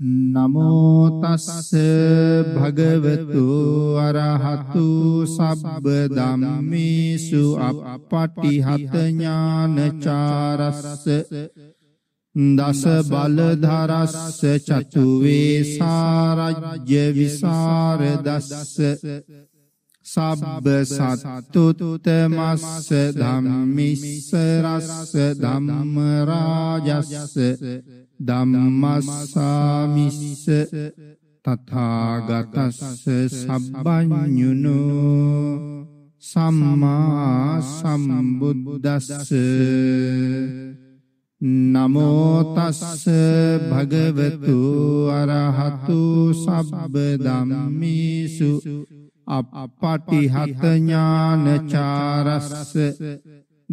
නමෝ තස්ස භගවතු අරහතු සබ්බ ධම්මේසු අපපටිහත ඥානචාරස්ස දස බල ධරස්ස චතු වේසාරජ්‍ය විසර දස්ස සබ්බ සත්තුතමස්ස ධම්මිස්ස රස්ස ධම්ම රාජස්ස ධම්මස්සාමිස්ස තථාගතස්ස සබ්බඤුනෝ සම්මා සම්බුද්දස්ස නමෝ තස්ස භගවතු අරහතු සබ්බ ධම්මේසු අප්පටිහත ඥානචාරස්ස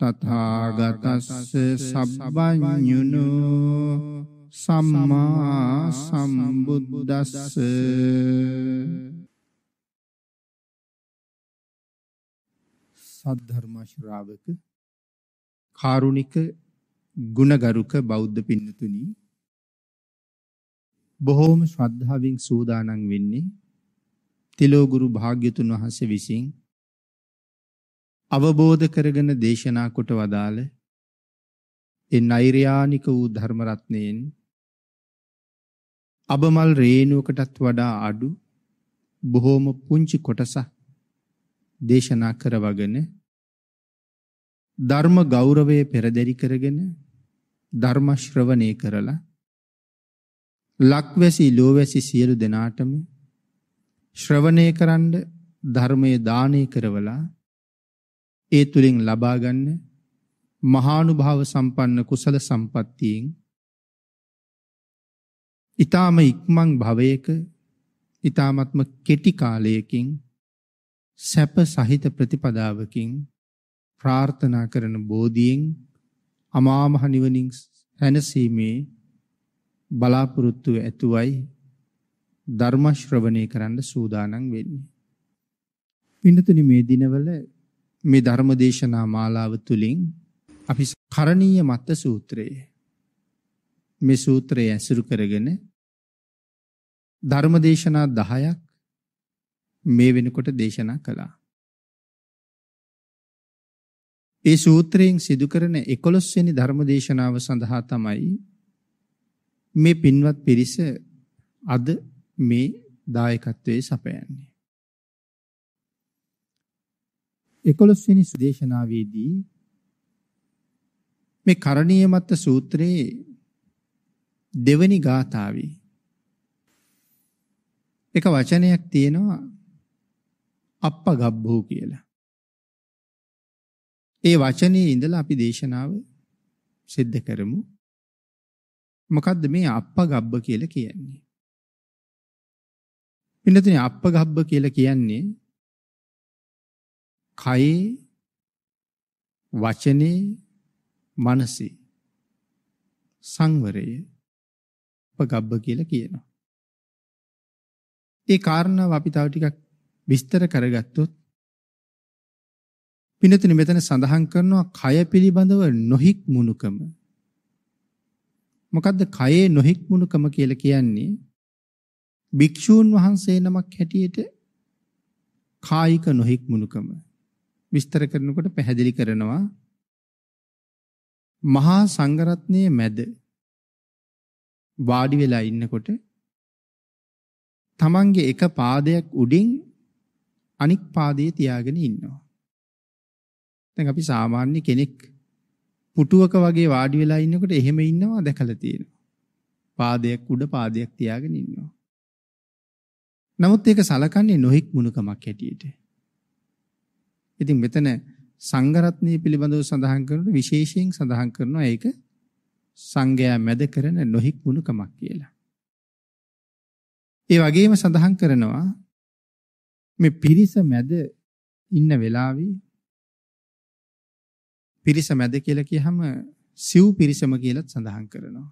තථාගතස්ස සබ්බඤුනු සම්මා සම්බුද්දස්ස සද්ධර්ම ශ්‍රාවක කාරුණික ගුණගරුක බෞද්ධ පින්නතුනි බොහෝම ශ්‍රද්ධාවෙන් සූදානම් වෙන්නේ තිලෝගුරු භාග්‍යතුන් වහන්සේ විසින් අවබෝධ කරගෙන දේශනා කොට වදාළ ඒ නෛර්යානික වූ ධර්ම රත්නයෙන් අබමල් රේණුවකටත් වඩා අඩු බොහෝම පුංචි කොටසක් දේශනා කරවගෙන ධර්ම ගෞරවය පෙරදරි කරගෙන ධර්ම ශ්‍රවණය කරලා ලක්වැසි ලෝවැසි සියලු දෙනාටම ශ්‍රවණය කරන්න ධර්මයේ දානය කරවලා ඒ තුලින් ලබා ගන්න මහානුභාව සම්පන්න කුසල සම්පත්තියෙන් ඊ타ම ඉක්මන් භවයක ඊ타මත්ම කෙටි කාලයකින් සැප සහිත ප්‍රතිපදාවකින් ප්‍රාර්ථනා කරන බෝධියෙන් අමා මහ නිවනින් සැනසීමේ බලාපොරොත්තු ඇතුවයි ධර්ම ශ්‍රවණය කරන්න සූදානම් වෙන්නේ. පින්නතුනි මේ දිනවල මේ ධර්මදේශනා මාලාව තුළින් අපි කරණීය මත්ත සූත්‍රය මේ සූත්‍රය ඇසුරු කරගෙන ධර්මදේශනා 10ක් මේ වෙනකොට දේශනා කළා. ඒ සූත්‍රයෙන් සිදු කරන 11 වෙනි ධර්මදේශනාව සඳහා තමයි මේ පින්වත් පිරිස අද මේ දායකත්වයේ සපයන්නේ. 11 වෙනි දේශනාවේදී මේ කරණීය මත්ත සූත්‍රයේ දෙවනි ගාථාවේ එක වචනයක් තියෙනවා අප්පගබ්බෝ කියලා. ඒ වචනේ ඉඳලා අපි දේශනාව සිද්ධ කරමු. මොකද්ද මේ අප්පගබ්බ කියලා කියන්නේ? පින්නතුනේ අප්පගබ්බ කියලා කියන්නේ කයේ වචනේ මනසේ සංවරය උපගබ්බ කියලා කියනවා. ඒ කාරණාව අපි තව ටිකක් විස්තර කරගත්තොත් පිනතුනි මෙතන සඳහන් කරනවා කය පිළිබඳව නොහික්මුණුකම. මොකද්ද කයේ නොහික්මුණුකම කියලා කියන්නේ? භික්ෂූන් වහන්සේ නමක් හැටියට කායික නොහික්මුණුකම විස්තර කරනකොට පැහැදිලි කරනවා මහා සංඝරත්නයේ මැද වාඩි වෙලා ඉන්නකොට තමන්ගේ එක පාදයක් උඩින් අනික් පාදයේ තියාගෙන ඉන්නවා. දැන් අපි සාමාන්‍ය කෙනෙක් පුටුවක වගේ වාඩි වෙලා ඉන්නකොට එහෙම ඉන්නවා දැකලා තියෙනවා. පාදයක් උඩ පාදයක් තියාගෙන ඉන්නවා. නමුත් ඒක සලකන්නේ නොහික්මුණුකමක් හැටියට. ඉතින් මෙතන සංඝරත්නය පිළිබඳව සඳහන් කරන විශේෂයෙන් සඳහන් කරනවා ඒක සංඝයා මැද කරන නොහික්මුණුකමක් කියලා. ඒ වගේම සඳහන් කරනවා මේ පිරිස මැද ඉන්න වෙලාවේ පිරිස මැද කියලා කියහම සිව් පිරිසම කියලත් සඳහන් කරනවා.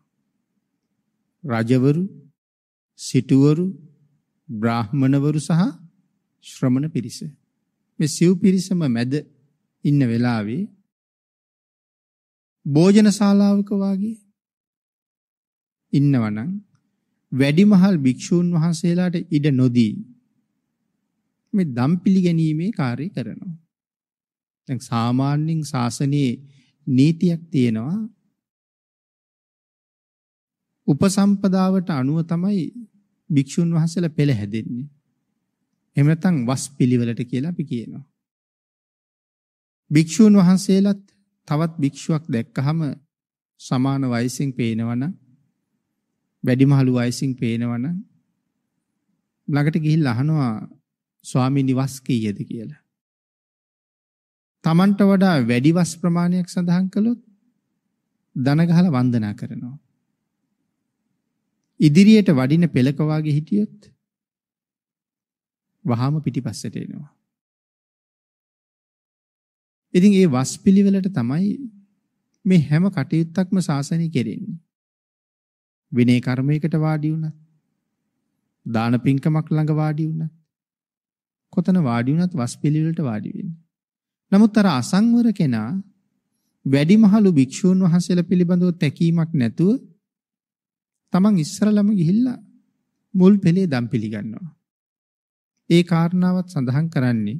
රජවරු, සිටුවරු, බ්‍රාහමණවරු සහ ශ්‍රමණ පිරිස. මේ සිව් පිරිසම මැද ඉන්න වෙලාවේ භෝජන ශාලාවක වාගේ ඉන්නවනම් වැඩිමහල් භික්ෂූන් වහන්සේලාට ඉඩ නොදී මේ දම් පිළිගැනීමේ කාර්යය කරනවා. දැන් සාමාන්‍යයෙන් ශාසනයේ නීතියක් තියෙනවා උපසම්පදාවට අනුව තමයි භික්ෂුන් වහන්සේලා පෙළ හැදෙන්නේ. එහෙම නැත්නම් වස් පිළිවෙලට කියලා අපි කියනවා. භික්ෂූන් වහන්සේලාත් තවත් භික්ෂුවක් දැක්කහම සමාන වයසින් පේනවනම් වැඩිමහලු වයසින් පේනවනම් ළඟට ගිහිල්ලා අහනවා ස්වාමීනි වස් කීයද කියලා. Tamanට වඩා වැඩි වස් ප්‍රමාණයක් සඳහන් කළොත් දන ගහලා වන්දනා කරනවා. ඉදිරියට වඩින පෙළක වාගේ හිටියොත් වහාම පිටිපස්සට එනවා. ඉතින් ඒ වස් පිළිවෙලට තමයි මේ හැම කටයුත්තක්ම සාසනය කෙරෙන්නේ. විනය කර්මයකට වාඩි වුණත්, දාන පින්කමක් ළඟ වාඩි වුණත්, කොතන වාඩි වුණත් වස් පිළිවෙලට වාඩි වෙන්නේ. නමුත් අර අසංවර කෙනා වැඩිමහලු භික්ෂූන් වහන්සේලා පිළිබඳව තැකීමක් නැතුව තමන් ඉස්සරලම ගිහිල්ලා මුල් පෙළේ දම් පිළිගන්නවා. ඒ කාරණාවත් සඳහන් කරන්නේ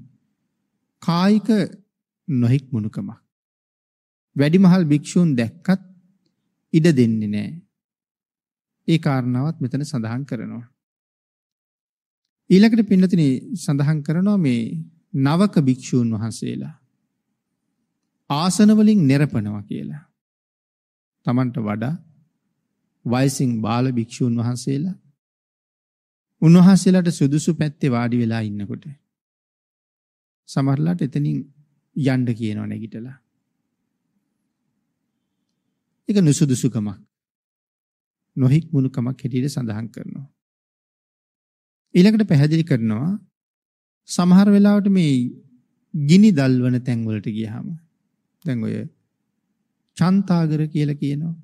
කායික නොහික් මුණුකමක්. වැඩිමහල් භික්ෂූන් දැක්කත් ඉඩ දෙන්නේ නැහැ. ඒ කාරණාවත් මෙතන සඳහන් කරනවා. ඊළඟට පින්නතිනි සඳහන් කරනවා මේ නවක භික්ෂූන් වහන්සේලා ආසන වලින් නිරපනවා කියලා. Tamanට වඩා වයසින් බාල භික්ෂූන් වහන්සේලා උන්වහන්සේලාට සුදුසු පැත්තේ වාඩි වෙලා ඉන්නකොට සමහරලාට එතනින් යන්න කියනවා නැගිටලා. ඒක නුසුදුසුකමක්. නොහික් මුනුකමක් හැටියට සඳහන් කරනවා. ඊළඟට පැහැදිලි කරනවා සමහර වෙලාවට මේ ගිනි දල්වන තැන් වලට ගියාම දැන් ඔය චන්තාගර කියලා කියනවා.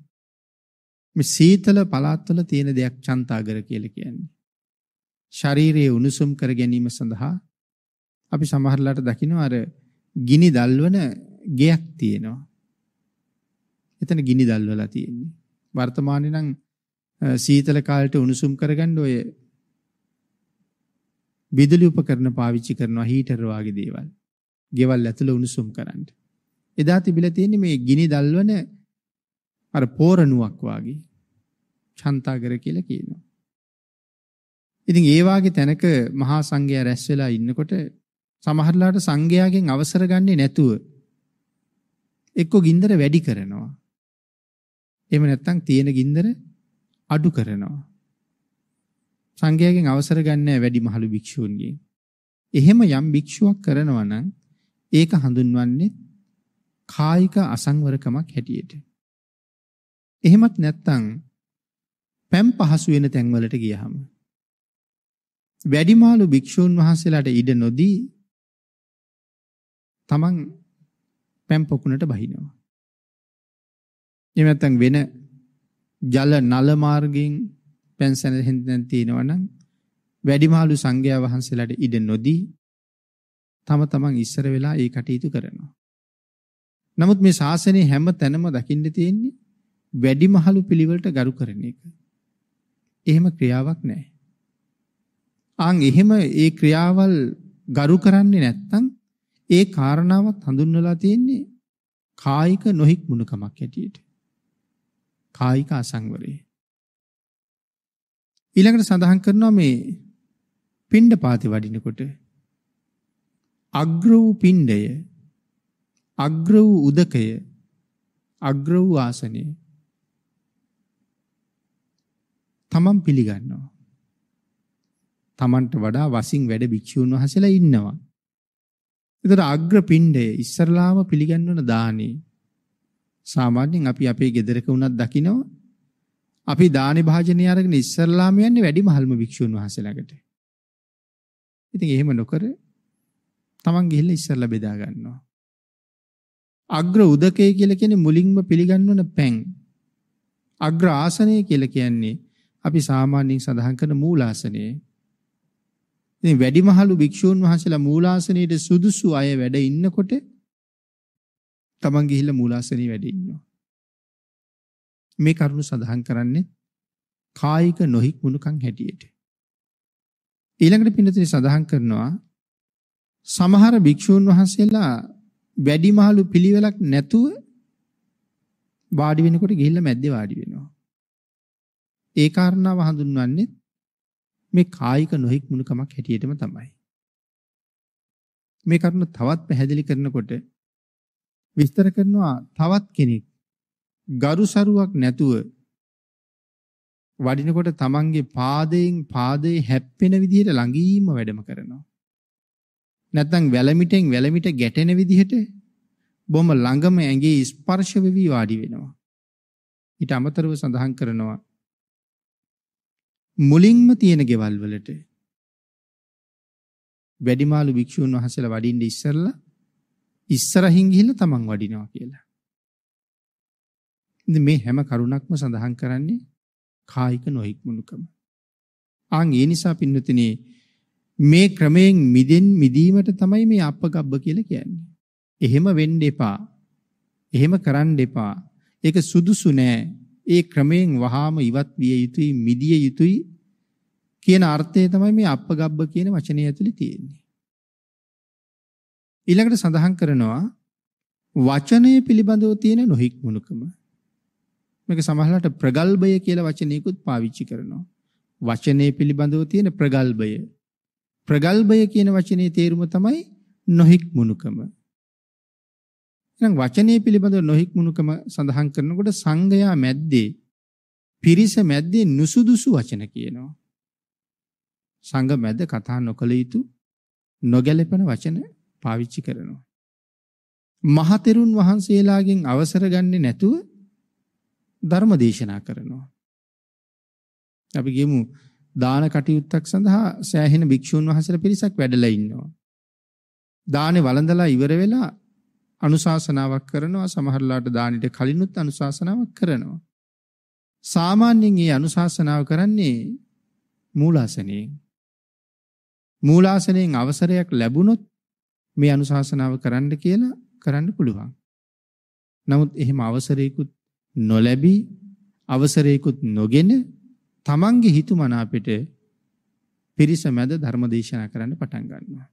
මේ සීතල පළාත්වල තියෙන දෙයක් චන්තාගර කියලා කියන්නේ. ශාරීරියේ උණුසුම් කර ගැනීම සඳහා අපි සමහරලාට දකිනවා අර ගිනි දල්වන ගෙයක් තියෙනවා. එතන ගිනි දල්වලා තියෙන්නේ. වර්තමානයේ නම් සීතල කාලයට උණුසුම් කරගන්න ඔය විදුලි උපකරණ පාවිච්චි කරනවා හීටර් වගේ දේවල්. ගෙවල් ඇතුළ උණුසුම් කරන්න. එදා තිබිලා තියෙන්නේ මේ ගිනි දල්වන අර පෝරණුවක් වගේ. ඡන්තාගර කියලා කියනවා. ඉතින් ඒ වාගේ තැනක මහා සංඝයා රැස් වෙලා ඉන්නකොට සමහරලාට සංඝයාගෙන් අවසර ගන්නේ නැතුව එක්ක ගින්දර වැඩි කරනවා. එහෙම නැත්නම් තියෙන ගින්දර අඩු කරනවා. සංඝයාගෙන් අවසර ගන්නෑ වැඩි මහලු භික්ෂූන්ගෙන්. එහෙම යම් භික්ෂුවක් කරනවා නම් ඒක හඳුන්වන්නේ කායික අසංවරකමක් හැටියට. එහෙමත් නැත්නම් පැම් පහසු වෙන තැන්වලට ගියහම වැඩිමාළු භික්ෂූන් වහන්සේලාට ඉඩ නොදී තමන් පැම් පොකුණට බහිනවා. එහෙම නැත්නම් වෙන ජල නල මාර්ගයෙන් පැන් සැනසෙන්න තියෙනවා නම් වැඩිමාළු සංඝයා වහන්සේලාට ඉඩ නොදී තම තමන් ඉස්සර වෙලා ඒ කටයුතු කරනවා. නමුත් මේ ශාසනයේ හැම තැනම දකින්න තියෙන්නේ වැඩිමහලු පිළිවෙලට ගරු කරන එක. එහෙම ක්‍රියාවක් නැහැ. ආන් එහෙම ඒ ක්‍රියාවල් ගරු කරන්නේ නැත්නම් ඒ කාරණාවත් හඳුන්වලා තියෙන්නේ කායික නොහික්මුණකමක් හැටියට. කායික අසංවරය. ඊළඟට සඳහන් කරනවා මේ පිණ්ඩ පාති වඩිනකොට අග්‍ර වූ පිණ්ඩය අග්‍ර වූ උදකය අග්‍ර වූ ආසනය තමන් පිළිගන්නවා Tamanට වඩා වසින් වැඩ භික්ෂුන් වහන්සේලා ඉන්නවා. ඒතර අග්‍ර පින්ඩය ඉස්සරලාම පිළිගන්වන දානේ සාමාන්‍යයෙන් අපි අපේ ගෙදරක වුණත් දකිනවා අපි දානි භාජනය අරගෙන ඉස්සරලාම යන්නේ වැඩිමහල්ම භික්ෂුන් වහන්සේලාකට. ඉතින් එහෙම නොකර තමන් ගිහිල්ලා ඉස්සරලා බෙදා ගන්නවා. අග්‍ර උදකය කියලා කියන්නේ මුලින්ම පිළිගන්වන පැන්. අග්‍ර ආසනය කියලා කියන්නේ අපි සාමාන්‍යයෙන් සඳහන් කරන මූලාසනයේ ඉතින් වැඩිමහලු භික්ෂූන් වහන්සේලා මූලාසනයේ සුදුසු අය වැඩ ඉන්නකොට තමන් ගිහිල්ලා මූලාසනයේ වැඩ ඉන්නවා. මේ කරුණු සඳහන් කරන්නේ කායික නොහික්මුණුකම් හැටියට. ඊළඟට පින්නතින් සඳහන් කරනවා සමහර භික්ෂූන් වහන්සේලා වැඩිමහලු පිළිවෙලක් නැතුව වාඩි වෙනකොට ගිහිල්ලා මැද්දේ වාඩි වෙනවා. ඒ කාරණාව හඳුන්වන්නේ මේ කායික නොහික්මුණුකමක් හැටියටම තමයි. මේ කරුණ තවත් පැහැදිලි කරනකොට විස්තර කරනවා තවත් කෙනෙක් ගරුසරුවක් නැතුව වඩිනකොට තමන්ගේ පාදයෙන් පාදේ හැප්පෙන විදිහට ළඟීම වැඩම කරනවා. නැත්නම් වැලමිටෙන් වැලමිට ගැටෙන විදිහට බොම ළඟම ඇඟේ ස්පර්ශ වෙවි වාඩි වෙනවා. ඊට අමතරව සඳහන් කරනවා මුලින්ම තියෙන ගෙවල් වලට වැඩිමාළු භික්ෂුන් වහන්සේලා වඩින්න ඉස්සරලා ඉස්සරහින් ගිහිල්ලා තමන් වඩිනවා කියලා. ඉතින් මේ හැම කරුණක්ම සඳහන් කරන්නේ කායික නොහික්මුණුකම. ආන් ඒ නිසා පින්නතිනේ මේ ක්‍රමයෙන් මිදෙන් මිදීමට තමයි මේ අපගබ්බ කියලා කියන්නේ. එහෙම වෙන්න එපා. එහෙම කරන්න එපා. ඒක සුදුසු නෑ. ඒ ක්‍රමයෙන් වහාම ඉවත් විය යුතුයි මිදිය යුතුයි කියන අර්ථය තමයි මේ අප්පගබ්බ කියන වචනේ ඇතුලේ තියෙන්නේ. ඊළඟට සඳහන් කරනවා වචනය පිළිබඳව තියෙන නොහික්මුණුකම. මේක සමහරවිට ප්‍රගල්භය කියලා වචනයකුත් පාවිච්චි කරනවා. වචනය පිළිබඳව තියෙන ප්‍රගල්භය. ප්‍රගල්භය කියන වචනේ තේරුම තමයි නොහික්මුණුකම. එහෙනම් වචනේ පිළිබඳ නොහික්මුණුකම සඳහන් කරනකොට සංගයා මැද්දේ පිරිස මැද්දේ නුසුදුසු වචන කියනවා. සංඝ මැද කතා නොකළ යුතු නොගැලපෙන වචන පාවිච්චි කරනවා. මහතෙරුන් වහන්සේලාගෙන් අවසර ගන්නේ නැතුව ධර්ම දේශනා කරනවා. අපි ගියමු දාන කටයුත්තක් සඳහා සෑහෙන භික්ෂූන් වහන්සේලා පිරිසක් වැඩලා ඉන්නවා. දානේ වළඳලා ඉවර වෙලා අනුශාසනාවක් කරනවා සමහරලාට දානිට කලිනුත් අනුශාසනාවක් කරනවා. සාමාන්‍යයෙන් මේ අනුශාසනාව කරන්නේ මූලාසනයෙන්. මූලාසනයෙන් අවසරයක් ලැබුණොත් මේ අනුශාසනාව කරන්න කියලා කරන්න පුළුවන්. නමුත් එහෙම අවසරයකුත් නොලැබී අවසරයකුත් නොගෙන තමන්ගේ හිතුමනාපෙට පිරිස මැද ධර්මදේශනා කරන්න පටන් ගන්නවා.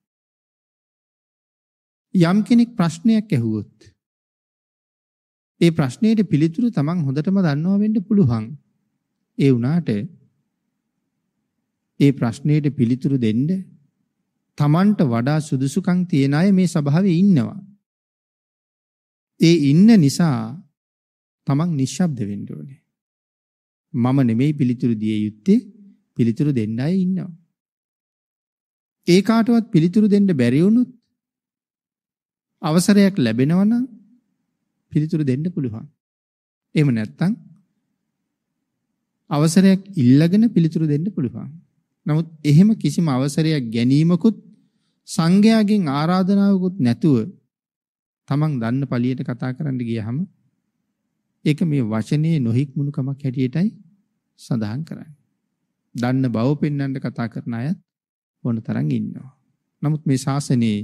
යම් කෙනෙක් ප්‍රශ්නයක් ඇහුවොත් ඒ ප්‍රශ්නයට පිළිතුරු තමන් හොඳටම දන්නවා වෙන්න පුළුවන්. ඒ වුණාට ඒ ප්‍රශ්නයට පිළිතුරු දෙන්න තමන්ට වඩා සුදුසුකම් තියන අය මේ සභාවේ ඉන්නවා. ඒ ඉන්න නිසා තමන් නිශ්ශබ්ද වෙන්න ඕනේ. මම නෙමෙයි පිළිතුරු දිය යුත්තේ පිළිතුරු දෙන්න අය ඉන්නවා. ඒ කාටවත් පිළිතුරු දෙන්න බැරි වුණොත් අවසරයක් ලැබෙනවා නම් පිළිතුරු දෙන්න පුළුවන්. එහෙම නැත්නම් අවසරයක් ඉල්ලගෙන පිළිතුරු දෙන්න පුළුවන්. නමුත් එහෙම කිසිම අවසරයක් ගැනීමකුත් සංඝයාගෙන් ආරාධනාවකුත් නැතුව තමන් දන්න පළියට කතා කරන්න ගියහම ඒක මේ වචනේ නොහික්මුණුකමක් හැටියටයි සඳහන් කරන්නේ. දන්න බව පෙන්වන්න කතා කරන අයත් ඕන තරම් ඉන්නවා. නමුත් මේ ශාසනයේ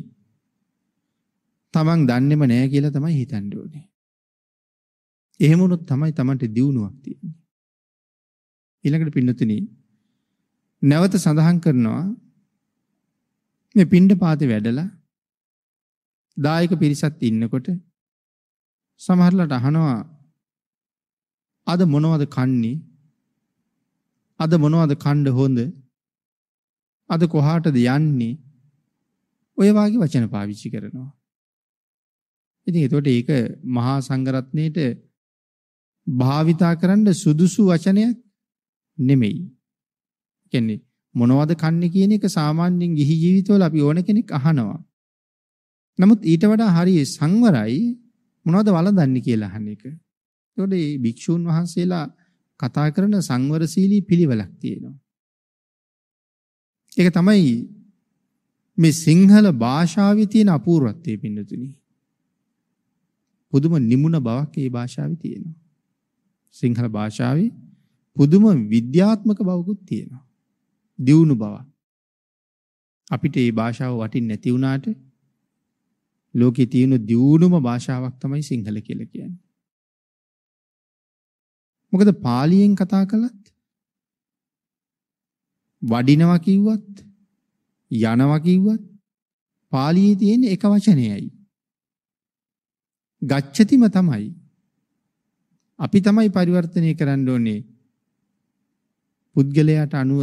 තමන් දන්නෙම නෑ කියලා තමයි හිතන්න ඕනේ. එහෙම වුණොත් තමයි තමන්ට දියුණුවක් තියෙන්නේ. ඊළඟට පින්නතුනි නැවත සඳහන් කරනවා මේ පින්ඩ පාතේ වැඩලා දායක පිරිසත් ඉන්නකොට සමහරලට අහනවා අද මොනවද කන්නේ අද මොනවද කණ්ඩ හොඳ අද කොහාටද යන්නේ ඔය වගේ වචන පාවිච්චි කරනවා ඉතින් එතකොට ඒක මහා සංඝරත්නයේට භාවිතා කරන්න සුදුසු වචනයක් නෙමෙයි. කියන්නේ මොනවද කන්නේ කියන එක සාමාන්‍යයෙන් ගිහි ජීවිතවල අපි ඕන කෙනෙක් අහනවා. නමුත් ඊට වඩා හරිය සංවරයි මොනවද වළඳන්නේ කියලා අහන එක. ඒතකොට මේ භික්ෂූන් වහන්සේලා කතා කරන සංවරශීලී පිළිවෙලක් තියෙනවා. ඒක තමයි මේ සිංහල භාෂාවේ තියෙන අපූර්වත්වයේ පින්නතුණි. පුදුම නිමුණ බවක් ඒ භාෂාවේ තියෙනවා. සිංහල භාෂාවේ පුදුම විද්‍යාත්මක බවකුත් තියෙනවා. දියුණු බව. අපිට මේ භාෂාව වටින් නැති වුණාට ලෝකේ තියෙන දියුණුම භාෂාවක් තමයි සිංහල කියලා කියන්නේ. මොකද පාලියෙන් කතා කළත් වඩිනවා කිව්වත් යනවා කිව්වත් පාලියේ තියෙන එක වචනයයි. ගච්ඡතිම තමයි. අපි තමයි පරිවර්තනය කරන්න ඕනේ. පුද්ගලයාට අනුව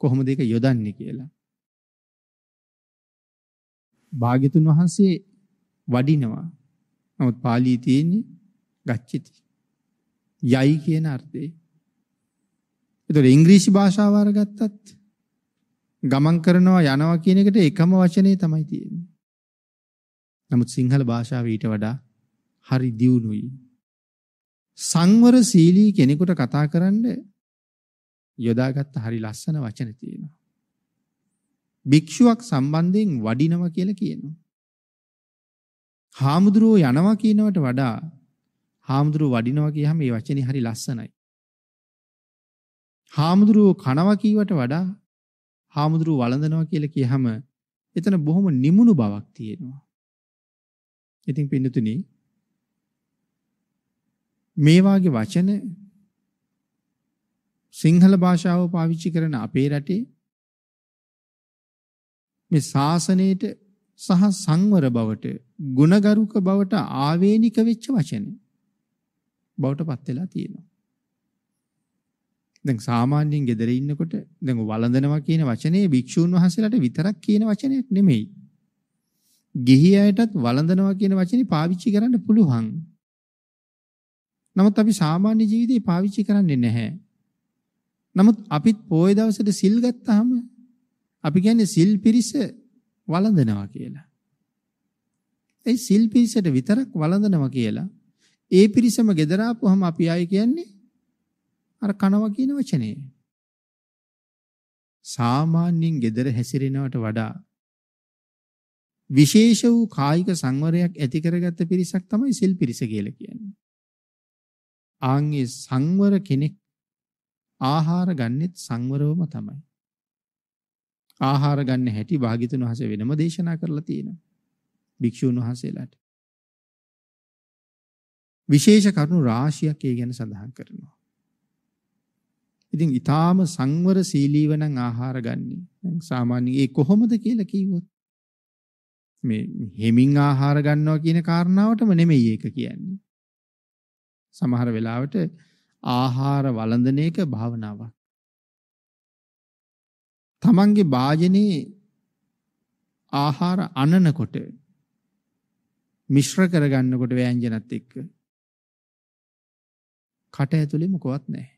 කොහොමද ඒක යොදන්නේ කියලා. භාග්‍යතුන් වහන්සේ වඩිනවා. නමුත් පාලී තියෙන්නේ ගච්ඡති. යයි කියන අර්ථේ. ඒතකොට ඉංග්‍රීසි භාෂාව අරගත්තත් ගමන් කරනවා යනවා කියන එකට එකම වචනේ තමයි තියෙන්නේ. නමුත් සිංහල භාෂාව ඊට වඩා හරි දියුණුයි. සංවර සීලී කෙනෙකුට කතා කරන්න යොදාගත්ත හරි ලස්සන වචන තියෙනවා. භික්ෂුවක් සම්බන්ධයෙන් වඩිනවා කියලා කියනවා. හාමුදුරුවෝ යනවා කියනවට වඩා හාමුදුරුවෝ වඩිනවා කියහම මේ වචනේ හරි ලස්සනයි. හාමුදුරුවෝ කනවා කීවට වඩා හාමුදුරුවෝ වළඳනවා කියලා කියහම එතන බොහොම නිමුණු බවක් තියෙනවා. ඉතින් පින්නතුනි මේ වාගේ වචන සිංහල භාෂාව පාවිච්චි කරන අපේ රටේ මේ ශාසනයේට සහ සංවර බවට ගුණගරුක බවට ආවේනික වෙච්ච වචන බවට පත් වෙලා තියෙනවා. දැන් සාමාන්‍යයෙන් ගෙදර ඉන්නකොට දැන් වළඳනවා කියන වචනේ භික්ෂූන් වහන්සේලාට විතරක් කියන වචනයක් නෙමෙයි. ගිහි අයටත් වළඳනවා කියන වචනේ පාවිච්චි කරන්න පුළුවන්. නමුත් අපි සාමාන්‍ය ජීවිතේ පාවිච්චි කරන්නේ නැහැ. නමුත් අපිත් පොය දවසට සිල් ගත්තාම අපි කියන්නේ සිල් පිරිස වළඳනවා කියලා. ඒ සිල් පිරිසට විතරක් වළඳනවා කියලා ඒ පිරිසම gedara ආපුවම අපි ආයි කියන්නේ අර කනවා කියන වචනේ. සාමාන්‍යයෙන් gedara හැසිරෙනවට වඩා විශේෂ වූ කායික සංවරයක් ඇති කරගත්ත පිරිසක් තමයි සිල් පිරිස කියලා කියන්නේ. ආන්ගේ සංවර කෙනෙක් ආහාර ගන්නෙත් සංවරවම තමයි. ආහාර ගන්න හැටි භාග්‍යතුන් වහන්සේ වෙනම දේශනා කරලා තියෙනවා. භික්ෂුන් වහන්සේලාට. විශේෂ කරුණු රාශියක් ඒ ගැන සඳහන් කරනවා. ඉතින් ඊටාම සංවර සීලීව නම් ආහාර ගන්නේ. සාමාන්‍ය ඒ කොහොමද කියලා කිව්වොත් මේ හෙමින් ආහාර ගන්නවා කියන කාරණාවටම නෙමෙයි ඒක කියන්නේ. සමහර වෙලාවට ආහාර වළඳන එක භාවනාවක්. තමන්ගේ භාජනයේ ආහාර අනනකොට මිශ්‍ර කරගන්නකොට ව්‍යංජනත් එක්ක කට ඇතුලේ මොකවත් නැහැ.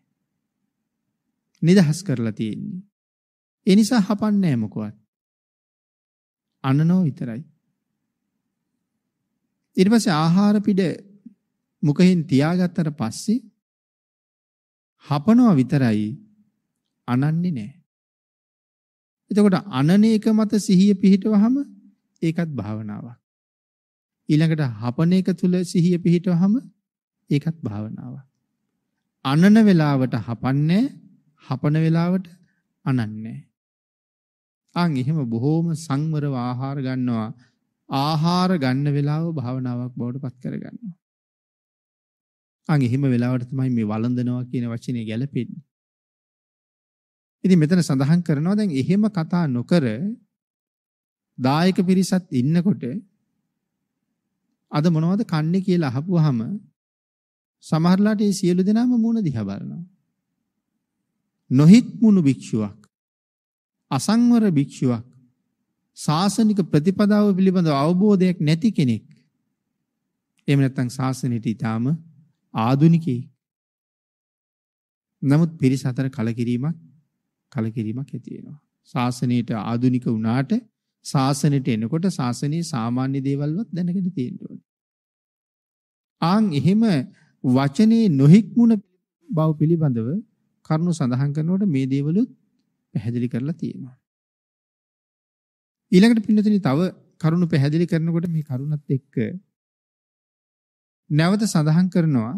නිදහස් කරලා තියෙන්නේ. ඒ නිසා හපන්නේ මොකවත්. අනනෝ විතරයි. ඊට පස්සේ ආහාර පිට මුඛයෙන් තියාගත්තට පස්සේ හපනවා විතරයි අනන්නේ නැහැ. එතකොට අනන එක මත සිහිය පිහිටවහම ඒකත් භාවනාවක්. ඊළඟට හපන එක තුල සිහිය පිහිටවහම ඒකත් භාවනාවක්. අනන වෙලාවට හපන්නේ හපන වෙලාවට අනන්නේ. ආන් එහෙම බොහෝම සංවරව ආහාර ගන්නවා. ආහාර ගන්න වෙලාව භාවනාවක් බවට පත් කරගන්නවා. අන් එහෙම වෙලාවට තමයි මේ වළඳනවා කියන වචනේ ගැලපෙන්නේ. ඉතින් මෙතන සඳහන් කරනවා දැන් එහෙම කතා නොකර දායක පිරිසත් ඉන්නකොට අද මොනවද කන්නේ කියලා අහපුවාම සමහරලාට ඒ සියලු දෙනාම මූණ දිහා බලනවා. නොහිත් මුණු භික්ෂුවක් අසංවර භික්ෂුවක් සාසනික ප්‍රතිපදාව පිළිබඳව අවබෝධයක් නැති කෙනෙක් එහෙම නැත්නම් සාසනෙට ඊටාම ආදුනිකයෙක්. නමුත් පිරිස අතර කලකිරීමක් කලකිරීමක් ඇති වෙනවා. ශාසනයට ආදුනික වුණාට ශාසනයට එනකොට ශාසනයේ සාමාන්‍ය දේවල්වත් දැනගෙන තියෙන්න ඕනේ. ආන් එහෙම වචනේ නොහික්මුණ බව පිළිබඳව කරුණු සඳහන් කරනකොට මේ දේවලුත් පැහැදිලි කරලා තියෙනවා. ඊළඟට පින්නතනි තව කරුණු පැහැදිලි කරනකොට මේ කරුණත් එක්ක නැවත සඳහන් කරනවා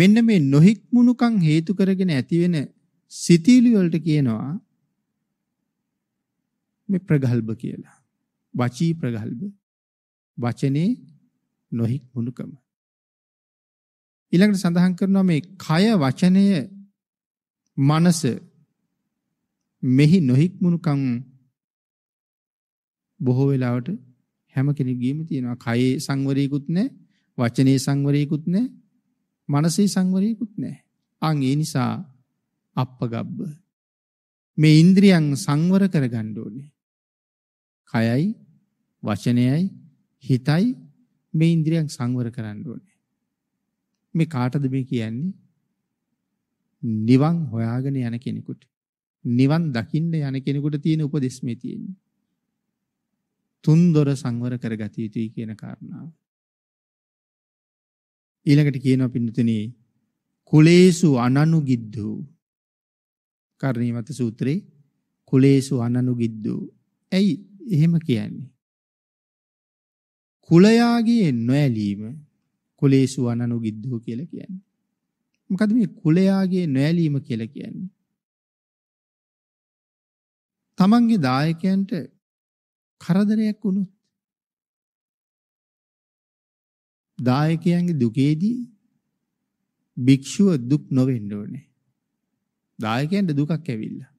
මෙන්න මේ නොහික්මුණුකම් හේතු කරගෙන ඇතිවෙන සිතීලි වලට කියනවා මේ ප්‍රගල්බ කියලා. වචී ප්‍රගල්බ. වචනේ නොහික්මුණුකම. ඊළඟට සඳහන් කරනවා මේ කය වචනය මනස මෙහි නොහික්මුණුකම් බොහෝ වෙලාවට හැම කෙනෙක්ගේම තියෙනවා. කයේ සංවරයකුත් නැහැ, වචනේ සංවරයකුත් නැහැ, මනසේ සංවරයකුත් නැහැ. අන් ඒ නිසා අප්පගබ්බ මේ ඉන්ද්‍රියන් සංවර කරගන්න ඕනේ. කයයි, වචනයයි, හිතයි මේ ඉන්ද්‍රියන් සංවර කරන්න ඕනේ. මේ කාටද මේ කියන්නේ? නිවන් හොයාගෙන යන කෙනෙකුට. නිවන් දකින්න යන කෙනෙකුට තියෙන උපදෙස් මේ තියෙන්නේ. තුන්දොර සංවර කරගත යුතුයි කියන කාරණාව. ඊළඟට කියනවා පින්නතුනි කුලේසු අනනුගිද්දු කර්ණීයමත් සූත්‍රේ කුලේසු අනනුගිද්දු ඇයි එහෙම කියන්නේ? කුලයාගේ නොඇලීම කුලේසු අනනුගිද්දු කියලා කියන්නේ. මොකද මේ කුලයාගේ නොඇලීම කියලා කියන්නේ? තමන්ගේ දායකයන්ට කරදරයක් වුණොත් දායකයන්ගේ දුකේදී භික්ෂුව දුක් නොවෙන්න ඕනේ. දායකයන්ට දුකක් ඇවිල්ලා.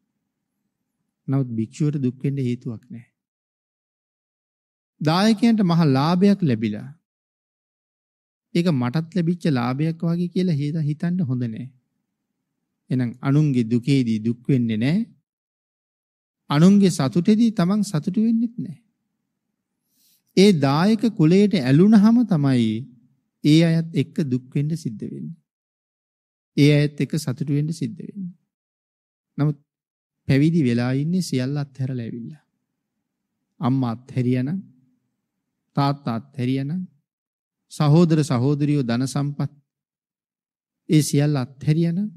නමුත් භික්ෂුවට දුක් වෙන්න හේතුවක් නැහැ. දායකයන්ට මහා ලාභයක් ලැබිලා. ඒක මටත් ලැබිච්ච ලාභයක් වගේ කියලා හිතන්න හොඳ නැහැ. එහෙනම් අනුන්ගේ දුකේදී දුක් වෙන්නේ නැහැ. අනුන්ගේ සතුටෙදී තමන් සතුටු වෙන්නෙත් නැහැ. ඒ දායක කුලයට ඇලුනහම තමයි ඒ අයත් එක්ක දුක් වෙන්න සිද්ධ වෙන්නේ. ඒ අයත් එක්ක සතුටු වෙන්න සිද්ධ වෙන්නේ. නමුත් පැවිදි වෙලා ඉන්නේ සියල්ල අත්හැරලා ඇවිල්ලා. අම්මා අත්හැරියානම් තාත්තා අත්හැරියානම් සහෝදර සහෝදරියෝ ධන සම්පත් ඒ සියල්ල අත්හැරියානම්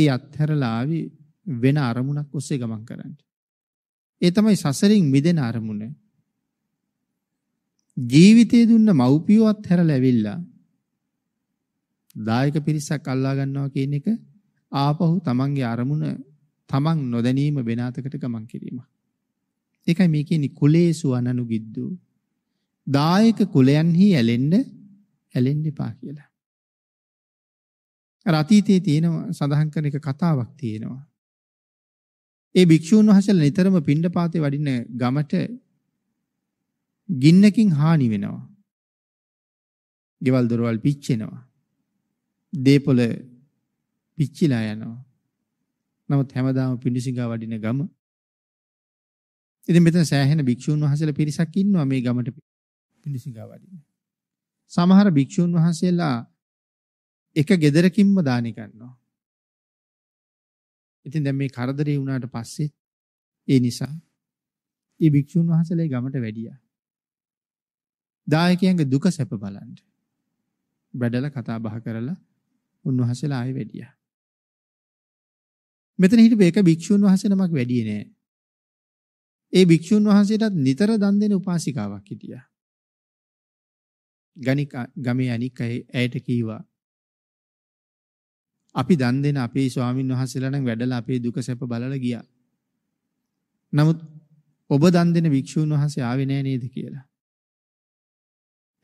ඒ අත්හැරලා ආවේ වෙන අරමුණක් ඔස්සේ ගමන් කරන්න. ඒ තමයි සසරින් මිදෙන අරමුණ. ජීවිතේ දුන්න මව්පියෝත් හැරලා ඇවිල්ලා දායක පිරිසක් අල්ලා ගන්නවා කියන එක ආපහු තමන්ගේ අරමුණ තමන් නොදැනීම වෙනාතකට ගමන් කිරීම. ඒකයි මේ කියන්නේ කුලේසු අනනුගිද්දු. දායක කුලයන්හි ඇලෙන්න ඇලෙන්න එපා කියලා. අර අතීතයේ තියෙන සඳහන් කරන එක කතාවක් තියෙනවා. ඒ භික්ෂූන් වහන්සේලා නිතරම පිණ්ඩපාතේ වඩින ගමට ගින්නකින් හානි වෙනවා. ගෙවල් දොරවල් පිච්චෙනවා. දේපොළ පිච්චිලා යනවා. නමුත් හැමදාම පිඬුසිඟා වඩින ගම. ඉතින් මෙතන සෑහෙන භික්ෂූන් වහන්සේලා පිරිසක් ඉන්නවා මේ ගමට පිඬුසිඟා වඩින. සමහර භික්ෂූන් වහන්සේලා එක gederකින්ම දානි කරනවා. ඉතින් දැන් මේ කරදරේ වුණාට පස්සේ ඒ නිසා ඒ භික්ෂුන් වහන්සේලා ගමට වැඩියා. දායකයන්ගේ දුක සැප බලන්න. වැඩලා කතා බහ කරලා උන්වහන්සේලා ආයෙ වැඩියා. මෙතන හිටපු එක භික්ෂුන් වහන්සේ නමක් වැඩියේ නෑ. ඒ භික්ෂුන් වහන්සේටත් නිතර දන් දෙන උපාසිකාවක් හිටියා. ගණික ගමේ අනික් ඇයට කීවා අපි දන් දෙන අපේ ස්වාමින් වහන්සේලා නම් වැඩලා අපේ දුක සැප බලලා ගියා. නමුත් ඔබ දන් දෙන භික්ෂූන් වහන්සේ ආවේ නෑ නේද කියලා.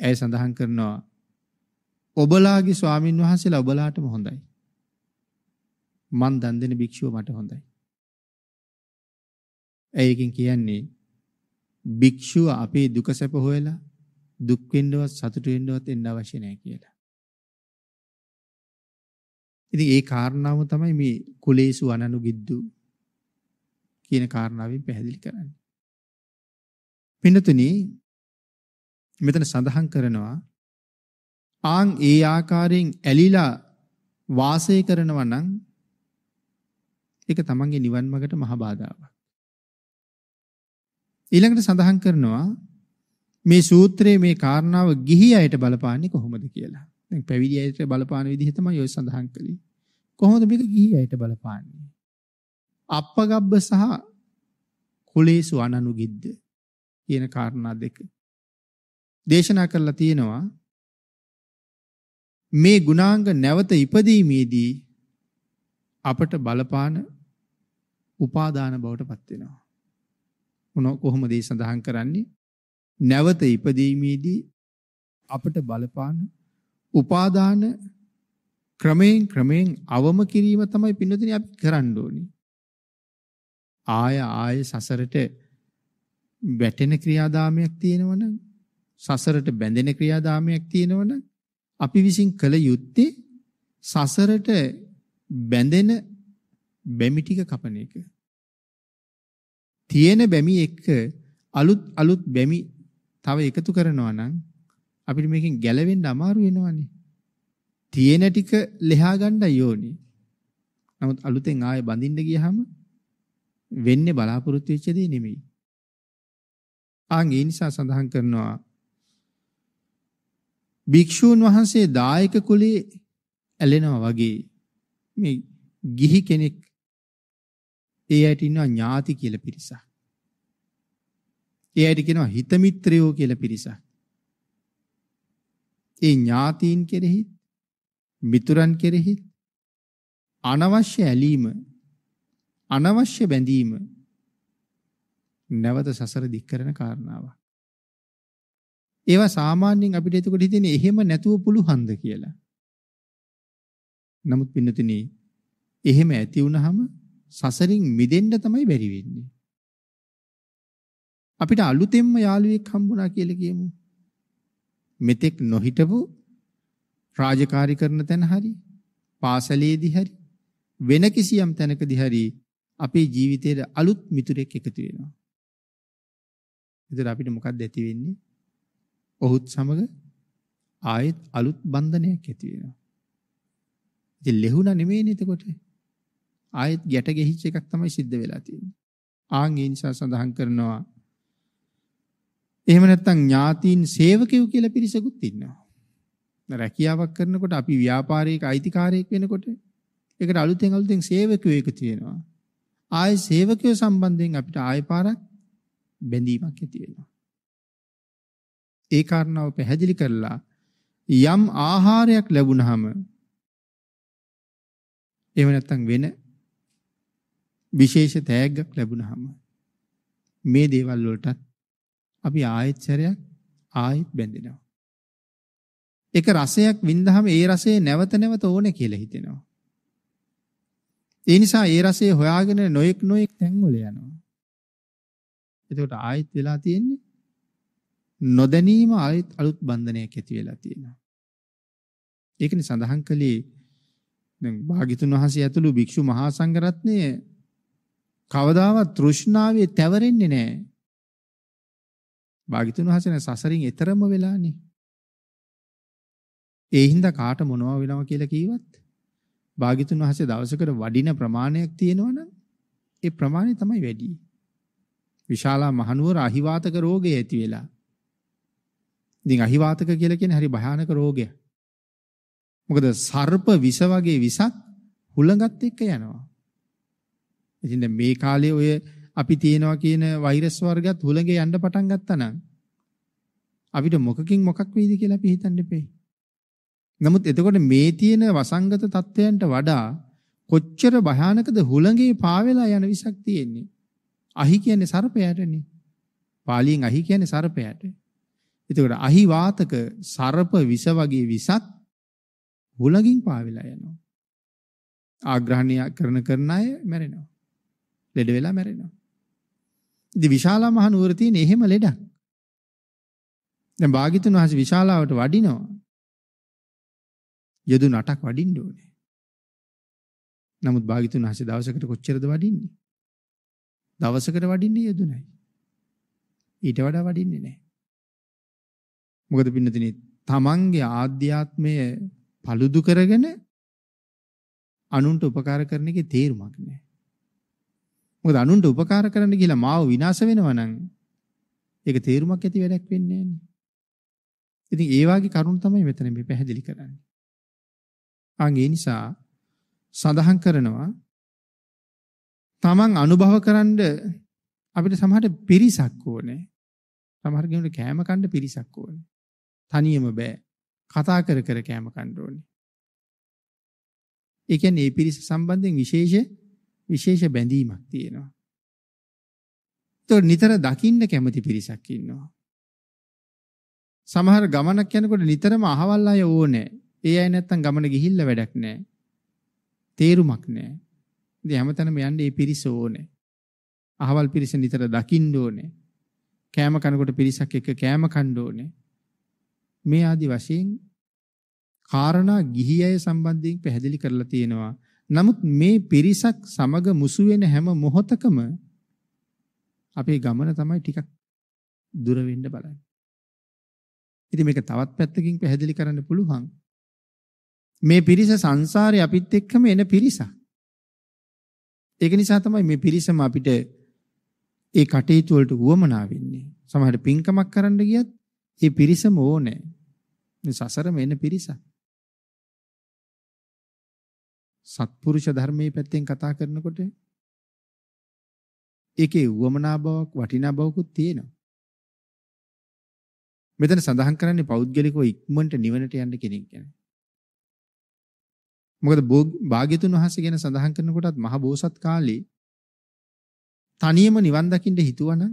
ඇය සඳහන් කරනවා ඔබලාගේ ස්වාමින් වහන්සේලා ඔබලාටම හොඳයි. මන් දන් දෙන භික්ෂුව මට හොඳයි. ඒකින් කියන්නේ භික්ෂුව අපේ දුක සැප හොයලා දුක් වෙන්නවත් සතුට වෙන්නවත් එන්න අවශ්‍ය නැහැ කියලා. ඉතින් ඒ කාරණාව තමයි මේ කුලේසු අනනුගිද්දු කියන කාරණාවෙන් පැහැදිලි කරන්නේ. පින්නතුනි මෙතන සඳහන් කරනවා ආන් ඒ ආකාරයෙන් ඇලිලා වාසය කරනවා නම් ඒක තමන්ගේ නිවන් මාර්ගට මහ බාධාවක්. ඊළඟට සඳහන් කරනවා මේ සූත්‍රයේ මේ කාරණාව ගිහි අයට බලපාන්නේ කොහොමද කියලා. දැන් පැවිදි අයට බලපාන විදිහ තමයි ඔය සඳහන් කළේ. කොහොමද මේක ගිහි අයට බලපාන්නේ? අප්පගබ්බ සහ කුලේසු අනනුගිද්ද කියන කාරණා දෙක. දේශනා කරලා තියෙනවා මේ ගුණාංග නැවත ඉපදීමේදී අපට බලපාන උපාදාන බවට පත් වෙනවා. මොන කොහොමද ඒ සඳහන් කරන්නේ? නැවත ඉපදීමේදී අපට බලපාන උපාදාන ක්‍රමයෙන් ක්‍රමයෙන් අවම කිරීම තමයි පින්නතුනේ අපි කරන්න ඕනේ. ආය ආය සසරට වැටෙන ක්‍රියාදාමයක් තියෙනවනම් සසරට බැඳෙන ක්‍රියාදාමයක් තියෙනවනම් අපි විසින් කළ යුත්තේ සසරට බැඳෙන බැමි ටික කපන එක. තියෙන බැමි එක්ක අලුත් අලුත් බැමි තව එකතු කරනවා නම් අපිට මේකෙන් ගැලවෙන්න අමාරු වෙනවනේ. තියෙන ටික ලෙහා ගන්න යෝනි. නමුත් අලුතෙන් ආයෙ බඳින්න ගියහම වෙන්නේ බලාපොරොත්තු වෙච්ච දේ නෙමෙයි. ආන් ඒ නිසා සඳහන් කරනවා භික්ෂූන් වහන්සේ දායක කුලේ ඇලෙනවා වගේ මේ ගිහි කෙනෙක් ඒ ඇයිට ඉන්නවා ඥාති කියලා පිරිසක්. ඒ ඇයිට කියනවා හිත මිත්‍රයෝ කියලා පිරිසක්. ඒ ඥාතීන් කෙරෙහිත් මිතුරන් කෙරෙහිත් අනවශ්‍ය ඇලීම අනවශ්‍ය බැඳීම නැවත සසර දික් කරන කාරණාවක්. ඒවා සාමාන්‍යයෙන් අපිට එතකොට හිතෙන්නේ එහෙම නැතුව පුළුවන්ද කියලා. නමුත් පින්නතිනි එහෙම ඇති වුනහම සසරින් මිදෙන්න තමයි බැරි වෙන්නේ. අපිට අලුතෙන්ම යාළුවෙක් හම්බුණා කියලා කියමු. මෙතෙක් නොහිටපු රාජකාරී කරන තැන හරි පාසලේදී හරි වෙන කිසියම් තැනකදී හරි අපේ ජීවිතයේ අලුත් මිතුරෙක් එකතු වෙනවා. ඒතර අපිට මොකක්ද ඇති වෙන්නේ? ඔහුත් සමග ආයෙත් අලුත් බන්ධනයක් ඇති වෙනවා. ඉතින් ලැබුණා නෙමෙයිනේ එතකොට. ආයෙත් ගැට ගැහිච්ච එකක් තමයි සිද්ධ වෙලා තියෙන්නේ. ආන් ඒ නිසා සඳහන් කරනවා එහෙම නැත්නම් ඥාතීන් සේවකයෝ කියලා පිරිසකුත් ඉන්නවා. රැකියාවක් කරනකොට අපි ව්‍යාපාරයක අයිතිකාරයෙක් වෙනකොට ඒකට අලුතෙන් අලුතෙන් සේවකයෝ එකතු වෙනවා. ආයේ සේවකයෝ සම්බන්ධයෙන් අපිට ආයේ පාරක් බැඳීමක් ඇති වෙනවා. ඒ කාරණාව පැහැදිලි කරලා යම් ආහාරයක් ලැබුණාම එහෙම නැත්නම් වෙන විශේෂ තෑග්ගක් ලැබුණාම මේ දේවල් වලටත් අපි ආයෙත් සැරයක් ආයෙත් බැඳෙනවා. එක රසයක් වින්දාම ඒ රසයේ නැවත නැවත ඕනේ කියලා හිතෙනවා. ඒ නිසා ඒ රසයේ හොයාගෙන නොයෙක් නොයෙක් තැන්වල යනවා. එතකොට ආයෙත් වෙලා තියෙන්නේ නොදැනීම ආයෙත් අලුත් බන්ධනයක් ඇති වෙලා තියෙනවා. ඒකනේ සඳහන් කළේ දැන් භාග්‍යතුන් වහන්සේ ඇතුළු භික්ෂු මහා සංඝරත්නය කවදාවත් තෘෂ්ණාවේ තැවරෙන්නේ නැහැ. භාග්‍යතුන් වහන්සේ සසරින් එතරම් වෙලානේ. ඒ හින්දා කාට මොනවා වෙනවා කියලා කීවත් භාග්‍යතුන් වහන්සේ දවසකට වඩින ප්‍රමාණයක් තියෙනවනම් ඒ ප්‍රමාණය තමයි වැඩි. විශාලා මහනුවර අහිවාතක රෝගය ඇති වෙලා. ඉතින් අහිවාතක කියලා කියන්නේ හරි භයානක රෝගයක්. මොකද සර්ප විස වගේ විසක් හුළඟත් එක්ක යනවා. ඉතින් මේ කාලේ ඔය අපි තියෙනවා කියන වෛරස් වර්ගත් හුලඟේ යන්න පටන් ගත්තා නම් අපිට මොකකින් මොකක් වෙයිද කියලා අපි හිතන්න එපේ. නමුත් එතකොට මේ තියෙන වසංගත තත්වයන්ට වඩා කොච්චර භයානකද හුලඟේ පාවෙලා යන විසක් තියෙන්නේ. අහි කියන්නේ සර්පයාටනේ. පාලියෙන් අහි කියන්නේ සර්පයාට. එතකොට අහි වාතක සර්ප විස වගේ විසක් හුලඟින් පාවෙලා යනවා. ආග්‍රහණය කරන කරන අය මැරෙනවා. ලෙඩ වෙලා මැරෙනවා. ඉතින් විශාලා මහ නුවර තියෙන එහෙම ලෙඩක්. දැන් භාග්‍යතුන් වහන්සේ විශාලාවට වඩිනවා. යදු නටක් වඩින්න ඕනේ. නමුත් භාග්‍යතුන් වහන්සේ දවසකට කොච්චරද වඩින්නේ? දවසකට වඩින්නේ යදු නැහැ. ඊට වඩා වඩින්නේ නැහැ. මොකද පින්නතිනි තමන්ගේ ආධ්‍යාත්මය paludu කරගෙන අනුන්ට උපකාර කරන එකේ තේරුමක් නැහැ. මොකද අනුන්ට උපකාර කරන්න ගිහලා මාව විනාශ වෙනවා නම් ඒක තේරුමක් ඇති වැඩක් වෙන්නේ නැහැ. ඉතින් ඒ වාගේ කරුණ තමයි මෙතන මේ පැහැදිලි කරන්නේ. ආන් ඒ නිසා සඳහන් කරනවා තමන් අනුභව කරන්න අපිට සමහරට පිරිසක් ඕනේ. සමහර කෙනෙකුට කෑම කන්න පිරිසක් ඕනේ. තනියම බෑ. කතා කර කර කෑම කන්න ඕනේ. ඒ කියන්නේ මේ පිරිස සම්බන්ධයෙන් විශේෂ විශේෂ බැඳීමක් තියෙනවා. ඒතකොට නිතර දකින්න කැමති පිරිසක් ඉන්නවා. සමහර ගමනක් යනකොට නිතරම අහවල් අය ඕනේ. ඒ අය නැත්තම් ගමන ගිහිල්ලා වැඩක් නැහැ. තේරුමක් නැහැ. ඉතින් හැමතැනම යන්නේ මේ පිරිස ඕනේ. අහවල් පිරිස නිතර දකින්න ඕනේ. කෑම කනකොට පිරිසක් එක්ක කෑම කන්න ඕනේ. මේ ආදි වශයෙන් කාරණා ගිහි අය සම්බන්ධයෙන් පැහැදිලි කරලා තියෙනවා. නමුත් මේ පිරිසක් සමග මුසු වෙන හැම මොහොතකම අපේ ගමන තමයි ටිකක් දුර වෙන්න බලන්නේ. ඉතින් මේක තවත් පැත්තකින් පැහැදිලි කරන්න පුළුවන්. මේ පිරිස සංසාරේ අපිත් එක්කම එන පිරිසක්. ඒක නිසා තමයි මේ පිරිසම අපිට ඒ කටයුතු වලට වුවමනා වෙන්නේ. සමහර පින්කමක් කරන්න ගියත් ඒ පිරිසම ඕනේ. මේ සසරම එන පිරිසක්. සත්පුරුෂ ධර්මයේ පැත්තෙන් කතා කරනකොට ඒකේ වමනා බවක් වටිනා බවකුත් තියෙනවා. මෙතන සඳහන් කරන්නේ පෞද්ගලිකව ඉක්මනට නිවනට යන්න කෙනෙක් ගැන. මොකද භාග්‍යතුන් වහන්සේ ගැන සඳහන් කරනකොටත් මහ බෝසත් කාලේ තනියම නිවන් දකින්න හිතුවනම්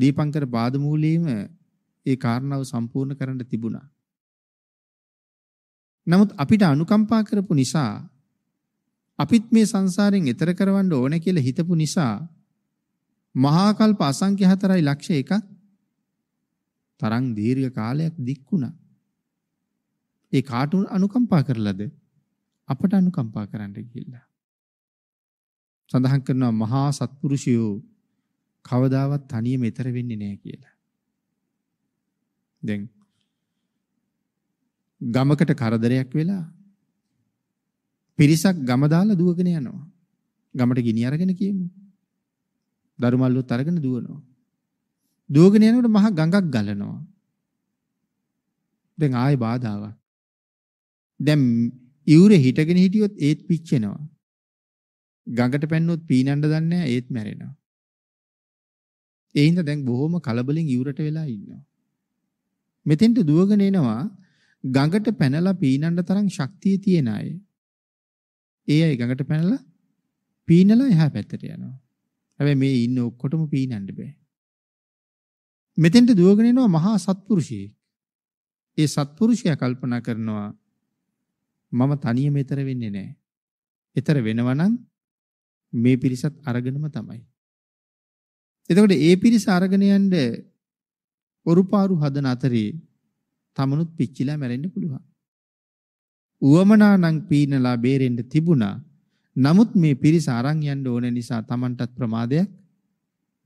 දීපංකර පාදමූලයේම ඒ කාරණාව සම්පූර්ණ කරන්න තිබුණා. නමුත් අපිට අනුකම්පා කරපු නිසා අපිත් මේ සංසාරයෙන් එතර කරවන්න ඕන කියලා හිතපු නිසා මහා කල්ප අසංඛ්‍ය 4යි ලක්ෂ 1ක් තරම් දීර්ඝ කාලයක් දික්ුණා. ඒ කාටුන් අනුකම්පා කරලාද අපට අනුකම්පා කරන්න කියලා. සඳහන් කරනවා මහා සත්පුරුෂයෝ කවදාවත් තනියම ඈතර වෙන්නේ නැහැ කියලා. දැන් ගමකට කරදරයක් වෙලා පිරිසක් ගම දාලා දුවගෙන යනවා. ගමට ගිනි අරගෙන කියමු. දරුමල්ලුත් අරගෙන දුවනවා. දුවගෙන යනකොට මහ ගඟක් ගලනවා. දැන් ආයේ බාධාවක්. දැන් ඉවුරේ හිටගෙන හිටියොත් ඒත් පිච්චෙනවා. ගඟට පැන්නොත් පීනන්න දන්නේ නැහැ ඒත් මැරෙනවා. ඒ හින්දා දැන් බොහොම කලබලෙන් ඉවුරට වෙලා ඉන්නවා. මෙතෙන්ට දුවගෙන එනවා ගඟට පැනලා පීනන්න තරම් ශක්තිය තියෙන අය. ඒ අය ගඟට පැනලා පීනලා එහා පැත්තට යනවා. හැබැයි මේ ඉන්න ඔක්කොටම පීනන්න බෑ. මෙතෙන්ට දුවගෙන එනවා මහා සත්පුරුෂයෙක්. ඒ සත්පුරුෂයා කල්පනා කරනවා මම තනියම ඈතර වෙන්නේ නෑ. ඈතර වෙනවා නම් මේ පිරිසත් අරගෙනම තමයි. එතකොට ඒ පිරිස අරගෙන යන්න ඔරුපාරු හදන අතරේ තමනුත් පිච්චිලා මැරෙන්න පුළුවන්. උවමනානම් පීනලා බේරෙන්න තිබුණා. නමුත් මේ පිරිස අරන් යන්න ඕන නිසා Tamanටත් ප්‍රමාදයක්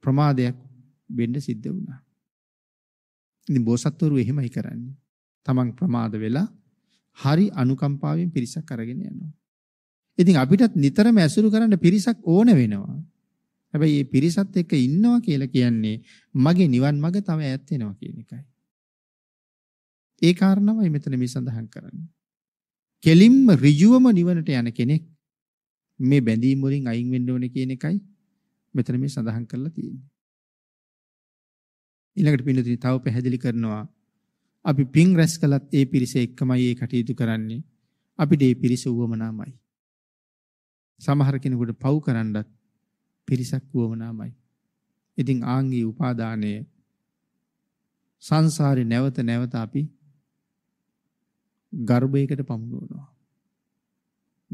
ප්‍රමාදයක් වෙන්න සිද්ධ වුණා. ඉතින් බෝසත්වරු එහෙමයි කරන්නේ. Taman ප්‍රමාද වෙලා හරි අනුකම්පාවෙන් පිරිසක් අරගෙන යනවා. ඉතින් අපිටත් නිතරම ඇසුරු කරන්න පිරිසක් ඕන වෙනවා. හැබැයි මේ පිරිසත් එක්ක ඉන්නවා කියලා කියන්නේ මගේ නිවන් මඟ තව ඈත් වෙනවා කියන එකයි. ඒ කාරණාවයි මෙතන මේ සඳහන් කරන්නේ. කෙලින්ම ඍජුවම නිවනට යන කෙනෙක් මේ බැඳීම් වලින් අයින් වෙන්න ඕනේ කියන එකයි මෙතන මේ සඳහන් කරලා තියෙන්නේ. ඊළඟට පින්නතුනි තව පැහැදිලි කරනවා අපි පින් රැස් කළත් ඒ පිරිස එක්කමයි ඒ කටයුතු කරන්නේ. අපිට ඒ පිරිස වුවමනාමයි. සමහර කෙනෙකුට පව් කරන්නත් පිරිසක් වුවමනාමයි. ඉතින් ආංගී උපාදානය සංසාරේ නැවත නැවත අපි ගර්භයකට පමුණුවනවා.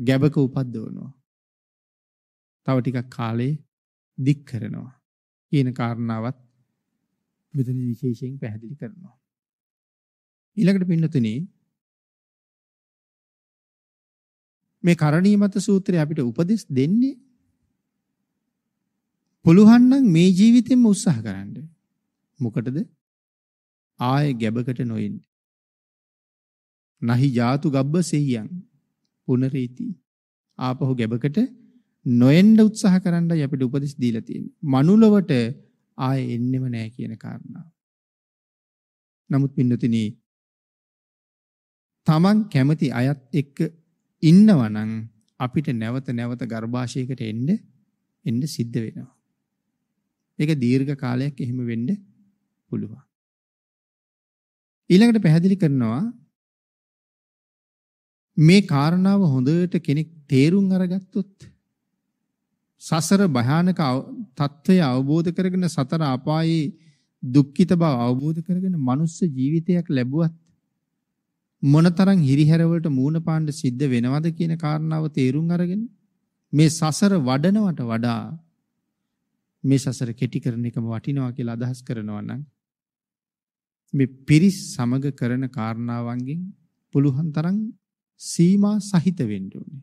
ගැබක උපද්දවනවා. තව ටිකක් කාලේ දික් කරනවා. කියන කාරණාවත් මෙතන විශේෂයෙන් පැහැදිලි කරනවා. ඊළඟට පින්නතුනේ මේ කරණීය මත සූත්‍රය අපිට උපදෙස් දෙන්නේ පුළුවන් නම් මේ ජීවිතෙම උත්සාහ කරන්න. මොකටද? ආය ගැබකට නොයෙන්න. නහි ජාතු ගබ්බ සෙයියන් පුනරීති ආපහු ගැබකට නොයෙන්න උත්සාහ කරන්නයි අපිට උපදෙස් දීලා තියෙන්නේ. මනුලවට ආයේ එන්නෙම නෑ කියන කාරණාව. නමුත් පින්නතිනි තමන් කැමති අයත් එක්ක ඉන්නවනම් අපිට නැවත නැවත ගර්භාෂයකට එන්න එන්න සිද්ධ වෙනවා. ඒක දීර්ඝ කාලයක් එහෙම වෙන්න පුළුවන්. ඊළඟට පැහැදිලි කරනවා මේ කාරණාව හොඳට කෙනෙක් තේරුම් අරගත්තොත් සසර භයානක తত্ত্বය අවබෝධ කරගෙන සතර අපායේ දුක්ඛිත බව අවබෝධ කරගෙන මනුස්ස ජීවිතයක් ලැබුවත් මොනතරම් හිරිහැරවලට මූණ පාන්න සිද්ධ වෙනවද කියන කාරණාව තේරුම් අරගෙන මේ සසර වඩනවට වඩා මේ සසර කෙටි කරන එකම වටිනවා කියලා අදහස් කරනවා නම් මේ පිරිස් සමග කරන කාරණාවන්ගෙන් පුළුවන් තරම් සීමා සහිත වෙන්න ඕනේ.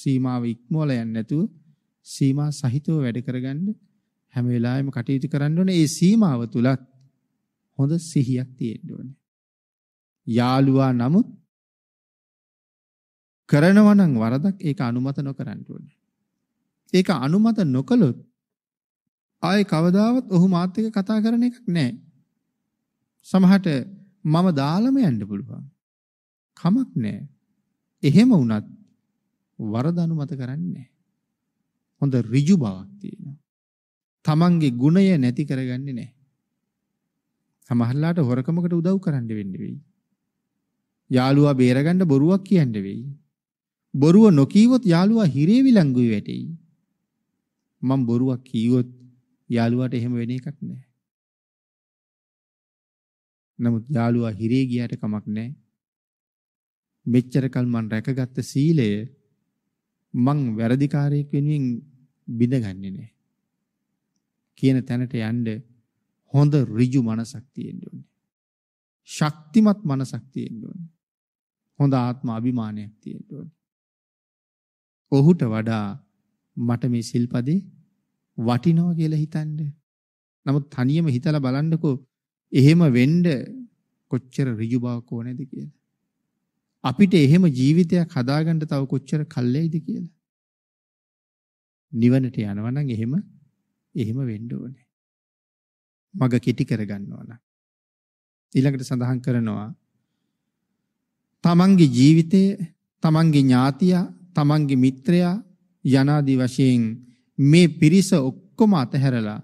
සීමාව ඉක්මවලා යන්නේ නැතුව සීමා සහිතව වැඩ කරගන්න හැම වෙලාවෙම කටයුතු කරන්න ඕනේ. ඒ සීමාව තුලත් හොඳ සිහියක් තියෙන්න ඕනේ. යාළුවා නමුත් කරනවා නම් වරදක් ඒක අනුමත නොකරන්න ඕනේ. ඒක අනුමත නොකළොත් ආයේ කවදාවත් ඔහු මාත් එක්ක කතා කරන එකක් නැහැ. සමහරට මම දාලම යන්න පුළුවන්. කමක් නැහැ. එහෙම වුණත් වරද අනුමත කරන්නේ හොඳ ඍජු බවක් තියෙනවා. Tamange ගුණය නැති කරගන්නේ නැහැ. සමහරලාට හොරකමකට උදව් කරන්න වෙන්න වෙයි. යාළුවා බේරගන්න බොරුවක් කියන්න වෙයි. බොරුව නොකීවොත් යාළුවා හිරේ විලංගුයි වැටෙයි. මම බොරුවක් කීවොත් යාළුවාට එහෙම වෙන එකක් නැහැ. නමුත් යාළුවා හිරේ ගියට කමක් නැහැ. මෙච්චර කල් මං රැකගත්ත සීලය මං වැරදිකාරයෙක් වෙනුවෙන් බිඳගන්නේ නැහැ කියන තැනට යන්න හොඳ ඍජු මනසක් තියෙන්න ඕනේ. ශක්තිමත් මනසක් තියෙන්න ඕනේ. හොඳ ආත්ම අභිමානයක් තියෙන්න ඕනේ. ඔහුට වඩා මට මේ සිල්පදේ වටිනවා කියලා හිතන්න. නමුත් තනියම හිතලා බලන්නකෝ එහෙම වෙන්න කොච්චර ඍජු බවක් ඕනේද කියලා. අපිට එහෙම ජීවිතයක් හදාගන්න තව කොච්චර කල්යයිද කියලා. නිවනට යනවා නම් එහෙම එහෙම වෙන්න ඕනේ. මග කිටි කරගන්න ඕන. ඊළඟට සඳහන් කරනවා තමන්ගේ ජීවිතය, තමන්ගේ ඥාතියා, තමන්ගේ මිත්‍රයා යනාදී වශයෙන් මේ පිරිස ඔක්කොම අතහැරලා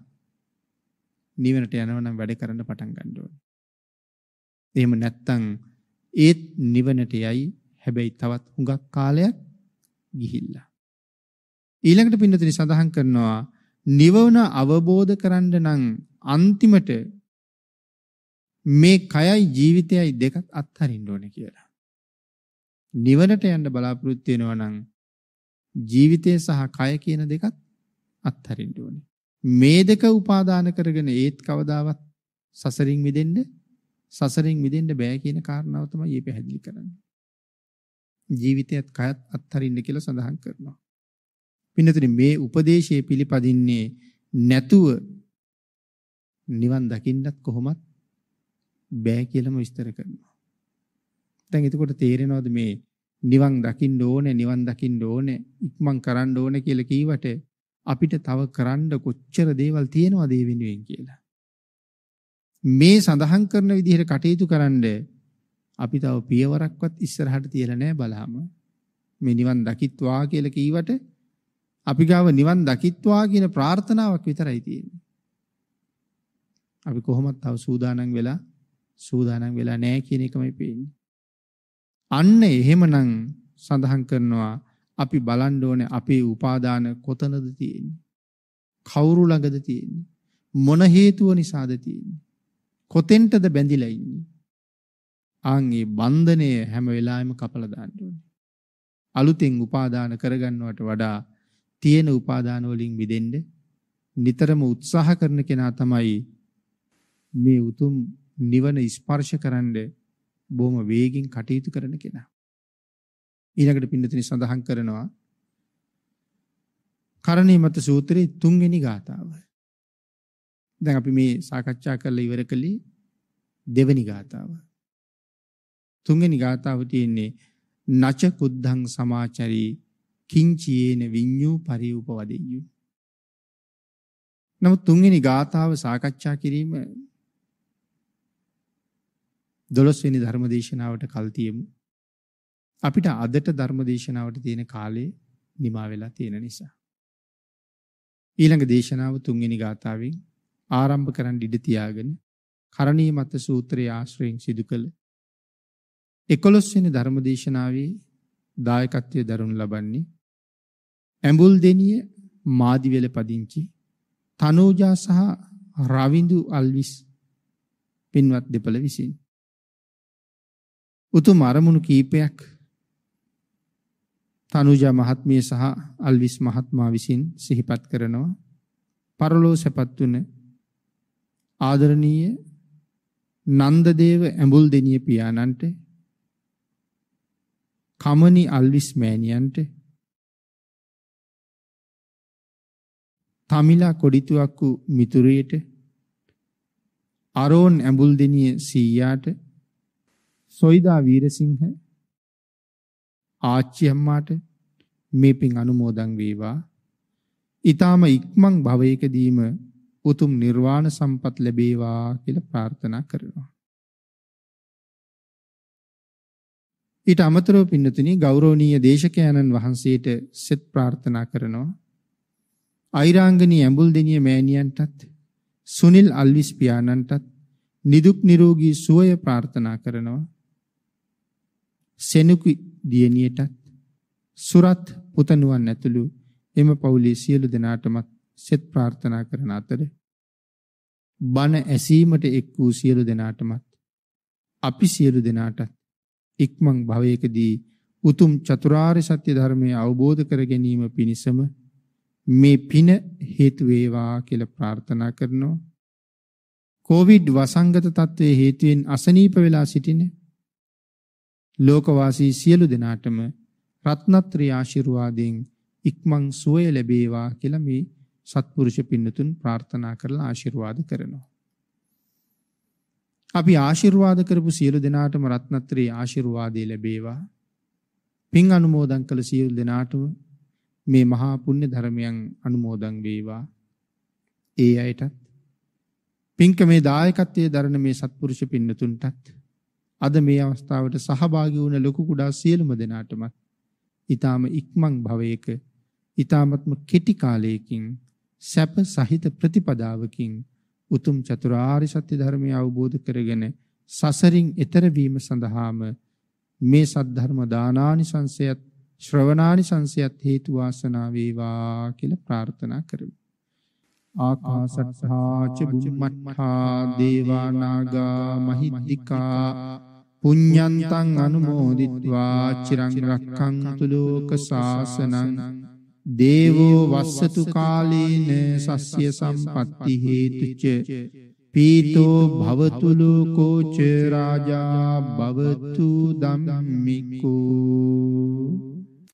නිවනට යනවා නම් වැඩ කරන්න පටන් ගන්න ඕනේ. එහෙම නැත්නම් ඒත් නිවනට යයි හැබැයි තවත් හුඟක් කාලයක් ගිහිල්ලා. ඊළඟට පින්නතේ සඳහන් කරනවා නිවන අවබෝධ කරන්න නම් අන්තිමට මේ කයයි ජීවිතයයි දෙකක් අත්හරින්න ඕනේ කියලා. නිවනට යන්න බලාපොරොත්තු වෙනවා නම් ජීවිතය සහ කය කියන දෙකත් අත්හරින්න ඕනේ. මේ දෙක උපාදාන කරගෙන ඒත් කවදාවත් සසරින් මිදෙන්න සසරින් මිදෙන්න බෑ කියන කාරණාව තමයි මේ පැහැදිලි කරන්නේ. ජීවිතයත් කයත් අත්හරින්න කියලා සඳහන් කරනවා. පින්නතුනි මේ උපදේශයේ පිළිපදින්නේ නැතුව නිවන් දකින්නත් කොහොමත් බෑ කියලාම විස්තර කරනවා. දැන් එතකොට තේරෙනවද මේ නිවන් දකින්න ඕනේ නිවන් දකින්න ඕනේ ඉක්මන් කරන්න ඕනේ කියලා කීවට අපිට තව කරන්න කොච්චර දේවල් තියෙනවද ඒ වෙනුවෙන් කියලා. මේ සඳහන් කරන විදිහට කටයුතු කරන්න අපි තව පියවරක්වත් ඉස්සරහට තියලා නැහැ බලහම. මේ නිවන් දකිත්වා කියලා කීවට අපි ගාව නිවන් දකිත්වා කියන ප්‍රාර්ථනාවක් විතරයි තියෙන්නේ. අපි කොහොමත් තව සූදානම් වෙලා සූදානම් වෙලා නැහැ කියන එකමයි පේන්නේ. අන්න එහෙමනම් සඳහන් කරනවා අපි බලන්න ඕනේ අපේ උපාදාන කොතනද තියෙන්නේ කවුරු ළඟද තියෙන්නේ මොන හේතුව නිසාද තියෙන්නේ කොතෙන්ටද බැඳිලා ඉන්නේ? ආන් මේ බන්ධනය හැම වෙලාවෙම කපලා දාන්න ඕනේ. අලුතෙන් උපාදාන කරගන්නවට වඩා තියෙන උපාදාන වලින් මිදෙන්න නිතරම උත්සාහ කරන කෙනා තමයි මේ උතුම් නිවන ස්පර්ශ කරන්න බොහොම වේගින් කටයුතු කරන කෙනා. ඊළඟට පින්නතිනි සඳහන් කරනවා කරණීයමත් සූත්‍රයේ තුන්වෙනි ගාථාවයි. දැන් අපි මේ සාකච්ඡා කරලා ඉවර කළේ දෙවනි ගාතාව. තුන්වෙනි ගාතාව තියෙන්නේ නච කුද්ධං සමාචරි කිංචීන විඤ්ඤූ පරිූපවදෙය්‍යු. නමුත් තුන්වෙනි ගාතාව සාකච්ඡා කිරීම 12 වෙනි ධර්මදේශනාවට කල් තියමු. අපිට අදට ධර්මදේශනාවට තියෙන කාලේ නිමා වෙලා තියෙන නිසා. ඊළඟ දේශනාව තුන්වෙනි ගාතාවෙන් ආරම්භ කරන්න ඉඩ තියාගෙන කරණීය මත සූත්‍රයේ ආශ්‍රයෙන් සිදු කළ 11 වෙනි ධර්මදේශනාවේ දායකත්වයේ දරනු ලබන්නේ ඇඹුල් දෙනිය මාදිවල පදිංචි තනෝජා සහ රවිඳු අල්විස් පින්වත් දෙපළ විසින් උතුම් අරමුණු කීපයක් තනුජා මහත්මිය සහ අල්විස් මහත්මයා විසින් සිහිපත් කරනවා පරලෝසපත් වුණ ආදරණීය නන්දදේව ඇඹුල් දෙනිය පියාණන්ට කමනි අල්විස් මෑණියන්ට තමිලා කොඩිතුවක්කු මිතුරියට අරෝන් ඇඹුල් දෙනිය සීයාට සොයිදා වීරසිංහ ආච්චි අම්මාට මේ පින් අනුමෝදන් වේවා ඊ타ම ඉක්මන් භවයකදීම උතුම් නිර්වාණ සම්පත් ලැබේවා කියලා ප්‍රාර්ථනා කරනවා. ඊට අමතරව පින්නතුනි ගෞරවනීය දේශකයන්න් වහන්සේට සෙත් ප්‍රාර්ථනා කරනවා. අයිරාංගනී ඇඹුල් දෙනිය මෑණියන්ටත් සුනිල් අල්විස් පියාණන්ටත් නිදුක් නිරෝගී සුවය ප්‍රාර්ථනා කරනවා. සෙනුකි දියණියටත් සුරත් පුතණුවන් ඇතුළු එම පවුලේ සියලු දෙනාටමත් සෙත් ප්‍රාර්ථනා කරන අතර බණ ඇසීමට එක් වූ සියලු දෙනාටමත් අපි සියලු දෙනාටත් ඉක්මන් භවයකදී උතුම් චතුරාර්ය සත්‍ය ධර්මය අවබෝධ කර ගැනීම පිණිසම මේ පින හේතු වේවා කියලා ප්‍රාර්ථනා කරනවා. කොවිඩ් වසංගත තත්වයේ හේතුවෙන් අසනීප වෙලා සිටින ලෝකවාසී සියලු දෙනාටම රත්නත්‍රි ආශිර්වාදයෙන් ඉක්මන් සුවය ලැබේවා කියලා මේ සත්පුරුෂ පින්නතුන් ප්‍රාර්ථනා කරලා ආශිර්වාද කරනවා. අපි ආශිර්වාද කරපු සියලු දෙනාටම රත්නත්‍රී ආශිර්වාදය ලැබේවා. පින් අනුමෝදන් කළ සියලු දෙනාටම මේ මහා පුණ්‍ය ධර්මයන් අනුමෝදන් වේවා. ඒ අයටත් පින්කමේ දායකත්වයේ දරන මේ සත්පුරුෂ පින්නතුන්ටත් අද මේ අවස්ථාවට සහභාගී වුණ ලොකු කුඩා සියලුම දෙනාටමත් ඊ타ම ඉක්මන් භවයක ඊ타මත්ම කෙටි කාලයකින් සැප සහිත ප්‍රතිපදාවකින් උතුම් චතුරාර්ය සත්‍ය ධර්මය අවබෝධ කරගෙන සසරින් එතර වීම සඳහාම මේ සද්ධර්ම දානානිසංසයත් ශ්‍රවණානිසංසයත් හේතු වාසනා වේවා කියලා ප්‍රාර්ථනා කරමි. ආකාසට්ඨා ච බුම්මට්ඨා දේවා නාග මහිද්దికා පුඤ්ඤන්තං අනුමෝදිත්වා චිරං රක්ඛන්තු ලෝක සාසනං දේවෝ වස්සතු කාලේන සස්්‍ය සම්පatti හේතුච පීතෝ භවතු ලෝකෝ ච රාජා භවතු ධම්මිකෝ